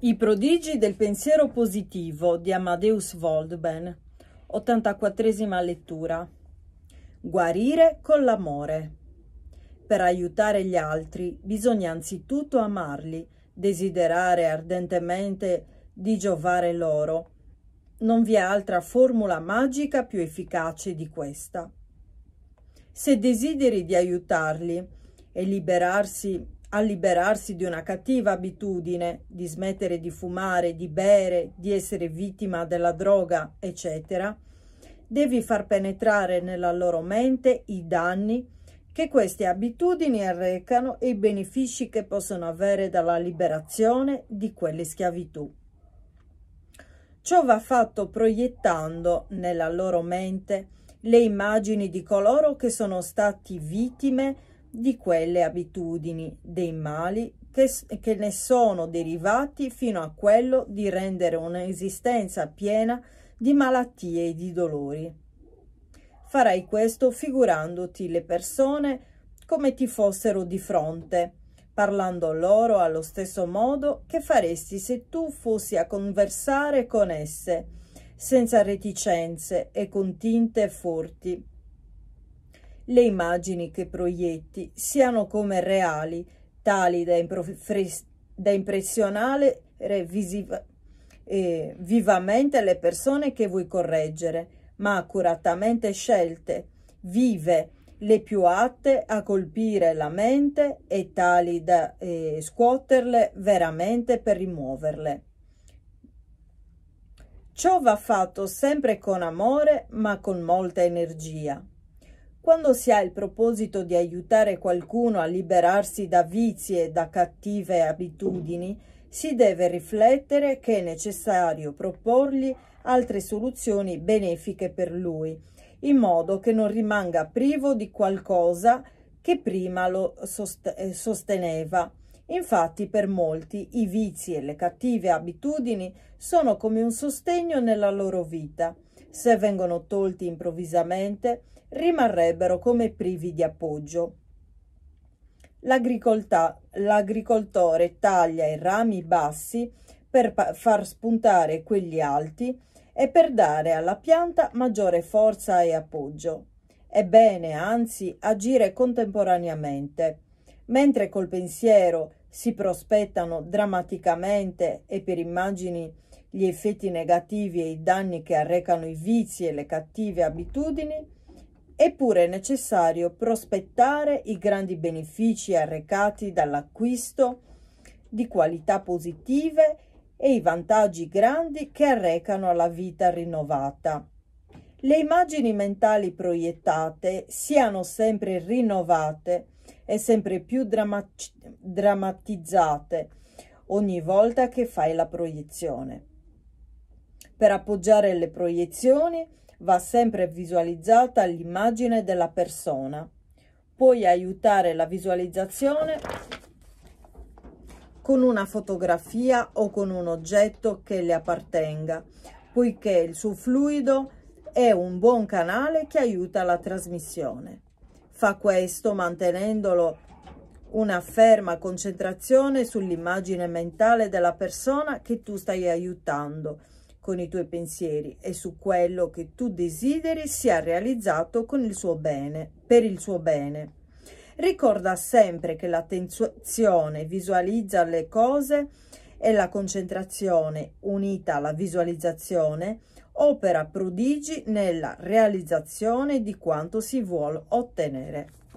I prodigi del pensiero positivo di Amadeus Voldben, 84esima lettura. Guarire con l'amore. Per aiutare gli altri bisogna anzitutto amarli, desiderare ardentemente di giovare loro. Non vi è altra formula magica più efficace di questa. Se desideri di aiutarli e liberarsi a liberarsi di una cattiva abitudine, di smettere di fumare, di bere, di essere vittima della droga, eccetera, devi far penetrare nella loro mente i danni che queste abitudini arrecano e i benefici che possono avere dalla liberazione di quelle schiavitù. Ciò va fatto proiettando nella loro mente le immagini di coloro che sono stati vittime di quelle abitudini, dei mali che, che ne sono derivati fino a quello di rendere un'esistenza piena di malattie e di dolori. Farai questo figurandoti le persone come ti fossero di fronte, parlando loro allo stesso modo che faresti se tu fossi a conversare con esse, senza reticenze e con tinte forti le immagini che proietti siano come reali, tali da, da impressionare eh, vivamente le persone che vuoi correggere, ma accuratamente scelte, vive, le più atte a colpire la mente e tali da eh, scuoterle veramente per rimuoverle. Ciò va fatto sempre con amore ma con molta energia. Quando si ha il proposito di aiutare qualcuno a liberarsi da vizi e da cattive abitudini, si deve riflettere che è necessario proporgli altre soluzioni benefiche per lui, in modo che non rimanga privo di qualcosa che prima lo eh, sosteneva. Infatti per molti i vizi e le cattive abitudini sono come un sostegno nella loro vita. Se vengono tolti improvvisamente, rimarrebbero come privi di appoggio. L'agricoltore taglia i rami bassi per far spuntare quelli alti e per dare alla pianta maggiore forza e appoggio. È bene, anzi, agire contemporaneamente. Mentre col pensiero si prospettano drammaticamente e per immagini gli effetti negativi e i danni che arrecano i vizi e le cattive abitudini, Eppure è necessario prospettare i grandi benefici arrecati dall'acquisto di qualità positive e i vantaggi grandi che arrecano alla vita rinnovata. Le immagini mentali proiettate siano sempre rinnovate e sempre più dramma drammatizzate ogni volta che fai la proiezione. Per appoggiare le proiezioni va sempre visualizzata l'immagine della persona. Puoi aiutare la visualizzazione con una fotografia o con un oggetto che le appartenga, poiché il suo fluido è un buon canale che aiuta la trasmissione. Fa questo mantenendolo una ferma concentrazione sull'immagine mentale della persona che tu stai aiutando con i tuoi pensieri e su quello che tu desideri sia realizzato con il suo bene, per il suo bene. Ricorda sempre che l'attenzione visualizza le cose e la concentrazione unita alla visualizzazione opera prodigi nella realizzazione di quanto si vuole ottenere.